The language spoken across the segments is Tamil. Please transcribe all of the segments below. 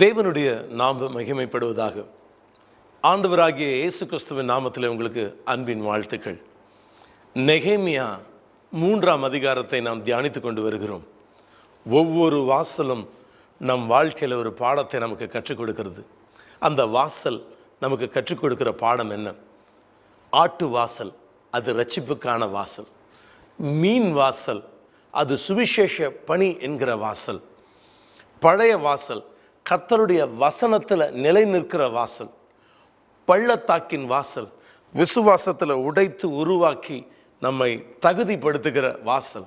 தேவனுடைய நாம மகிமைப்படுவதாக ஆண்டவராகிய இயேசு கிறிஸ்துவின் நாமத்தில் உங்களுக்கு அன்பின் வாழ்த்துக்கள் நெகேமியா மூன்றாம் அதிகாரத்தை நாம் தியானித்து கொண்டு வருகிறோம் ஒவ்வொரு வாசலும் நம் வாழ்க்கையில் ஒரு பாடத்தை நமக்கு கற்றுக் கொடுக்கிறது அந்த வாசல் நமக்கு கற்றுக் கொடுக்கிற பாடம் என்ன ஆட்டு வாசல் அது ரட்சிப்புக்கான வாசல் மீன் வாசல் அது சுவிசேஷ பணி என்கிற வாசல் பழைய வாசல் கர்த்தருடைய வசனத்தில் நிலை நிற்கிற வாசல் பள்ளத்தாக்கின் வாசல் விசுவாசத்தில் உடைத்து உருவாக்கி நம்மை தகுதிப்படுத்துகிற வாசல்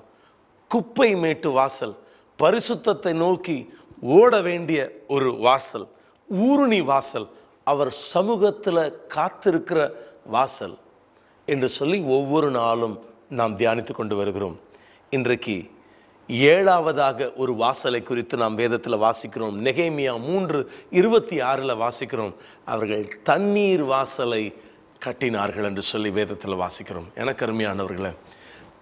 குப்பை மேட்டு வாசல் பரிசுத்தத்தை நோக்கி ஓட வேண்டிய ஒரு வாசல் ஊருணி வாசல் அவர் சமூகத்தில் காத்திருக்கிற வாசல் என்று சொல்லி ஒவ்வொரு நாளும் நாம் தியானித்து கொண்டு வருகிறோம் இன்றைக்கு ஏழாவதாக ஒரு வாசலை குறித்து நாம் வேதத்தில் வாசிக்கிறோம் நெகைமியா மூன்று இருபத்தி ஆறில் வாசிக்கிறோம் அவர்கள் தண்ணீர் வாசலை கட்டினார்கள் என்று சொல்லி வேதத்தில் வாசிக்கிறோம் எனக்கு அருமையானவர்களே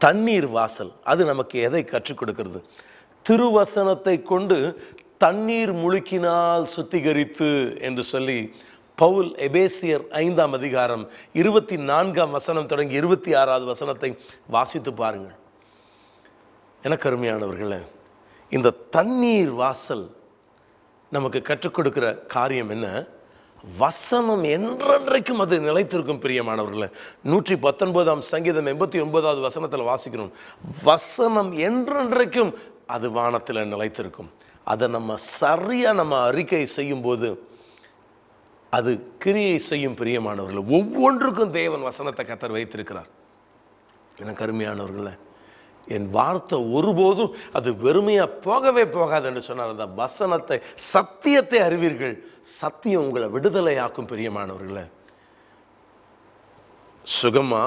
தண்ணீர் வாசல் அது நமக்கு எதை கற்றுக் கொடுக்கிறது திருவசனத்தை கொண்டு தண்ணீர் முழுக்கினால் சுத்திகரித்து என்று சொல்லி பவுல் எபேசியர் ஐந்தாம் அதிகாரம் இருபத்தி நான்காம் வசனம் தொடங்கி இருபத்தி ஆறாவது வசனத்தை வாசித்து பாருங்கள் எனக்கு அருமையானவர்களே இந்த தண்ணீர் வாசல் நமக்கு கற்றுக் கொடுக்குற காரியம் என்ன வசனம் என்றென்றைக்கும் அது நிலைத்திருக்கும் பிரியமானவர்களே நூற்றி பத்தொன்பதாம் சங்கீதம் எண்பத்தி ஒன்பதாவது வசனத்தில் வாசிக்கிறோம் வசனம் என்றென்றைக்கும் அது வானத்தில் நிலைத்திருக்கும் அதை நம்ம சரியாக நம்ம அறிக்கை செய்யும்போது அது கிரியை செய்யும் பிரியமானவர்கள் ஒவ்வொன்றுக்கும் தேவன் வசனத்தை கத்தர் வைத்திருக்கிறார் எனக்கு அருமையானவர்களே என் வார்த்தை ஒருபோதும் அது வெறுமையாக போகவே போகாது என்று சொன்னார் அந்த வசனத்தை சத்தியத்தை அறிவீர்கள் சத்தியம் உங்களை விடுதலையாக்கும் பிரியமானவர்களை சுகமா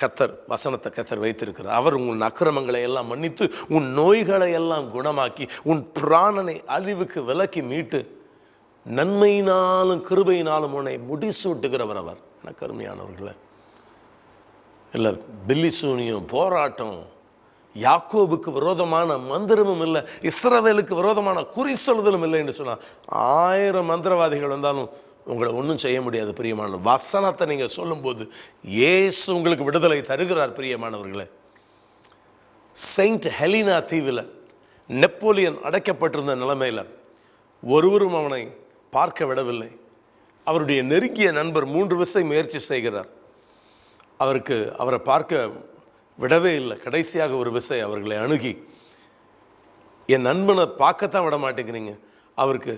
கத்தர் வசனத்தை கத்தர் வைத்திருக்கிறார் அவர் உன் அக்கிரமங்களை எல்லாம் மன்னித்து உன் நோய்களை எல்லாம் குணமாக்கி உன் பிராணனை அழிவுக்கு விலக்கி மீட்டு நன்மையினாலும் கிருபையினாலும் உன்னை முடிசூட்டுகிறவர் அவர் கருமையானவர்களே இல்லை பில்லி சூனியம் போராட்டம் யாக்கோபுக்கு விரோதமான மந்திரமும் இல்லை இஸ்ரவேலுக்கு விரோதமான குறி சொல்லுதலும் இல்லை என்று சொன்னால் ஆயிரம் மந்திரவாதிகள் வந்தாலும் உங்களை ஒன்றும் செய்ய முடியாது பிரியமான வசனத்தை நீங்கள் சொல்லும்போது ஏசு உங்களுக்கு விடுதலை தருகிறார் பிரியமானவர்களே செயின்ட் ஹெலினா தீவில் நெப்போலியன் அடைக்கப்பட்டிருந்த நிலைமையில் ஒருவரும் அவனை பார்க்க விடவில்லை அவருடைய நெருங்கிய நண்பர் மூன்று விசை முயற்சி செய்கிறார் அவருக்கு அவரை பார்க்க விடவே இல்லை கடைசியாக ஒரு விசை அவர்களை அணுகி என் நண்பனை பார்க்கத்தான் விட மாட்டேங்கிறீங்க அவருக்கு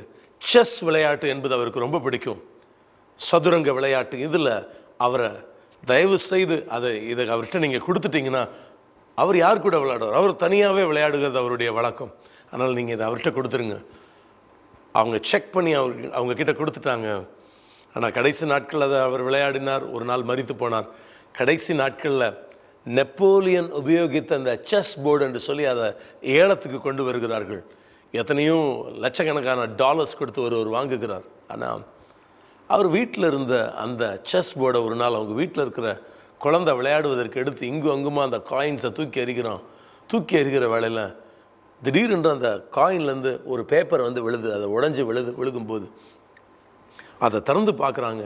செஸ் விளையாட்டு என்பது அவருக்கு ரொம்ப பிடிக்கும் சதுரங்க விளையாட்டு இதில் அவரை தயவு செய்து அதை இதை அவர்கிட்ட நீங்கள் கொடுத்துட்டிங்கன்னா அவர் யார் கூட விளையாடுவார் அவர் தனியாகவே விளையாடுகிறது அவருடைய வழக்கம் அதனால் நீங்கள் இதை அவர்கிட்ட கொடுத்துருங்க அவங்க செக் பண்ணி அவர் அவங்கக்கிட்ட கொடுத்துட்டாங்க ஆனால் கடைசி நாட்களில் அதை அவர் விளையாடினார் ஒரு நாள் மறித்து போனார் கடைசி நாட்களில் நெப்போலியன் உபயோகித்த அந்த செஸ் போர்டு என்று சொல்லி அதை ஏலத்துக்கு கொண்டு வருகிறார்கள் எத்தனையும் லட்சக்கணக்கான டாலர்ஸ் கொடுத்து ஒருவர் வாங்குகிறார் ஆனால் அவர் வீட்டில் இருந்த அந்த செஸ் போர்டை ஒரு நாள் அவங்க வீட்டில் இருக்கிற குழந்தை விளையாடுவதற்கு எடுத்து இங்கும் அங்குமா அந்த காயின்ஸை தூக்கி எறிகிறோம் தூக்கி எறிகிற வேலையில் திடீரென்று அந்த காயின்லேருந்து ஒரு பேப்பர் வந்து விழுது அதை உடஞ்சி விழுது விழுகும்போது அதை திறந்து பார்க்குறாங்க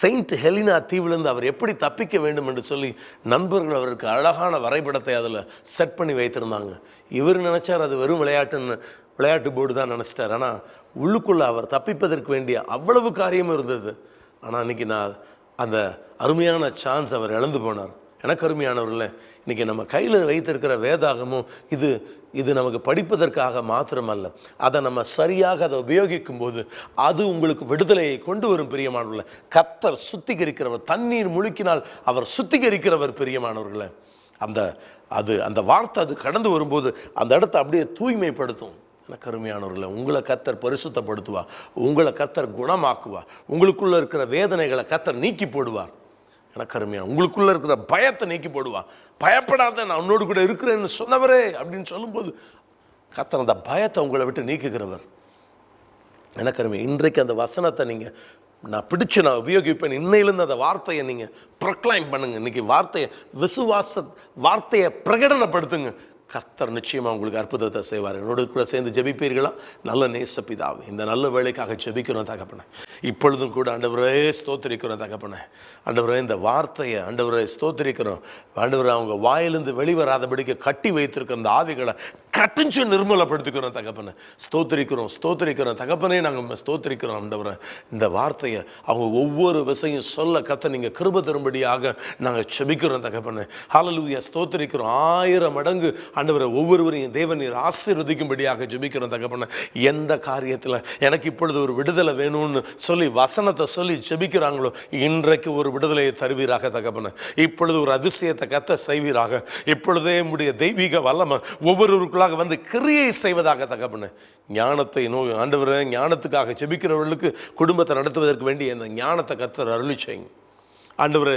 செயின்ட் ஹெலினா தீவிலிருந்து அவர் எப்படி தப்பிக்க வேண்டும் என்று சொல்லி நண்பர்கள் அவருக்கு அழகான வரைபடத்தை அதில் செட் பண்ணி வைத்திருந்தாங்க இவர் நினச்சார் அது வெறும் விளையாட்டுன்னு விளையாட்டு போர்டு தான் நினச்சிட்டார் ஆனால் உள்ளுக்குள்ளே அவர் தப்பிப்பதற்கு வேண்டிய அவ்வளவு காரியமும் இருந்தது ஆனால் இன்றைக்கி நான் அந்த அருமையான சான்ஸ் அவர் இழந்து போனார் எனக்கு இன்றைக்கி நம்ம கையில் வைத்திருக்கிற வேதாகமும் இது இது நமக்கு படிப்பதற்காக மாத்திரமல்ல அதை நம்ம சரியாக அதை உபயோகிக்கும் போது அது உங்களுக்கு விடுதலையை கொண்டு வரும் பிரியமானவர்கள கத்தர் சுத்திகரிக்கிறவர் தண்ணீர் முழுக்கினால் அவர் சுத்திகரிக்கிறவர் பிரியமானவர்களை அந்த அது அந்த வார்த்தை அது கடந்து வரும்போது அந்த இடத்த அப்படியே தூய்மைப்படுத்தும் எனக்கு அருமையானவர்கள உங்களை கத்தர் பரிசுத்தப்படுத்துவா உங்களை கத்தர் குணமாக்குவா உங்களுக்குள்ளே இருக்கிற வேதனைகளை கத்தர் நீக்கி போடுவார் எனக்கு அருமையா உங்களுக்குள்ளே இருக்கிற பயத்தை நீக்கி போடுவான் பயப்படாத நான் உன்னோடு கூட இருக்கிறேன்னு சொன்னவரே அப்படின்னு சொல்லும்போது கத்தர் அந்த பயத்தை உங்களை விட்டு நீக்குகிறவர் எனக்கு அருமை இன்றைக்கு அந்த வசனத்தை நீங்கள் நான் பிடிச்சு நான் உபயோகிப்பேன் இன்னையிலிருந்து அந்த வார்த்தையை நீங்கள் ப்ரொக்ளைம் பண்ணுங்க இன்றைக்கி வார்த்தையை விசுவாச வார்த்தையை பிரகடனப்படுத்துங்க கர்த்தர் நிச்சயமாக உங்களுக்கு அற்புதத்தை செய்வார் என்னோட கூட சேர்ந்து ஜெபிப்பீர்களா நல்ல நேசப்பிதாவே இந்த நல்ல வேலைக்காக ஜெபிக்கிறோம் தகப்பன இப்பொழுதும் கூட ஆண்டவரே ஸ்தோத்திரிக்கிறோம் தகப்பனை ஆண்டவரே இந்த வார்த்தையை ஆண்டவரே ஸ்தோத்திரிக்கிறோம் ஆண்டவர் அவங்க வாயிலிருந்து வெளிவராதபடிக்கு கட்டி வைத்திருக்கிற அந்த ஆவிகளை கட்டிஞ்சு நிர்மூலப்படுத்திக்கிறோம் தகப்பனை ஸ்தோத்திரிக்கிறோம் ஸ்தோத்திரிக்கிறோம் தகப்பனே நாங்கள் ஸ்தோத்திரிக்கிறோம் அண்டவரை இந்த வார்த்தையை அவங்க ஒவ்வொரு விசையும் சொல்ல கத்த நீங்கள் கிருப தரும்படியாக நாங்கள் செபிக்கிறோம் தகப்பனை ஹாலலூயா ஸ்தோத்திரிக்கிறோம் ஆயிரம் மடங்கு அண்டவரை ஒவ்வொருவரையும் தேவநீர் ஆசீர்வதிக்கும்படியாக ஜெபிக்கிறோம் தகப்பனை எந்த காரியத்தில் எனக்கு இப்பொழுது ஒரு விடுதலை வேணும்னு சொல்லி வசனத்தை சொல்லி ஜெபிக்கிறாங்களோ இன்றைக்கு ஒரு விடுதலையை தருவீராக தகப்பனை இப்பொழுது ஒரு அதிசயத்தை கத்த செய்வீராக இப்பொழுதே உடைய தெய்வீக வல்லமை ஒவ்வொருவருக்குள்ள அவர்களாக வந்து கிரியை செய்வதாக தகப்பனு ஞானத்தை நோ ஆண்டவர் ஞானத்துக்காக செபிக்கிறவர்களுக்கு குடும்பத்தை நடத்துவதற்கு வேண்டிய அந்த ஞானத்தை கத்தர் அருளிச்சேங்க ஆண்டவர்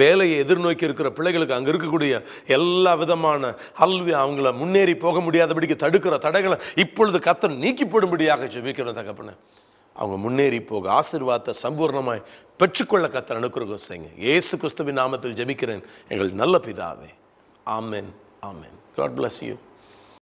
வேலையை எதிர்நோக்கி இருக்கிற பிள்ளைகளுக்கு அங்கே இருக்கக்கூடிய எல்லா விதமான அல்வி அவங்கள முன்னேறி போக முடியாதபடிக்கு தடுக்கிற தடைகளை இப்பொழுது கத்தர் நீக்கிப்படும்படியாக ஜெபிக்கிற தகப்பனு அவங்க முன்னேறி போக ஆசீர்வாதத்தை சம்பூர்ணமாய் பெற்றுக்கொள்ள கத்தர் அனுக்கிறோம் செய்யுங்க ஏசு கிறிஸ்துவின் நாமத்தில் ஜெபிக்கிறேன் எங்கள் நல்ல பிதாவே ஆமேன் ஆமேன் காட் பிளஸ் யூ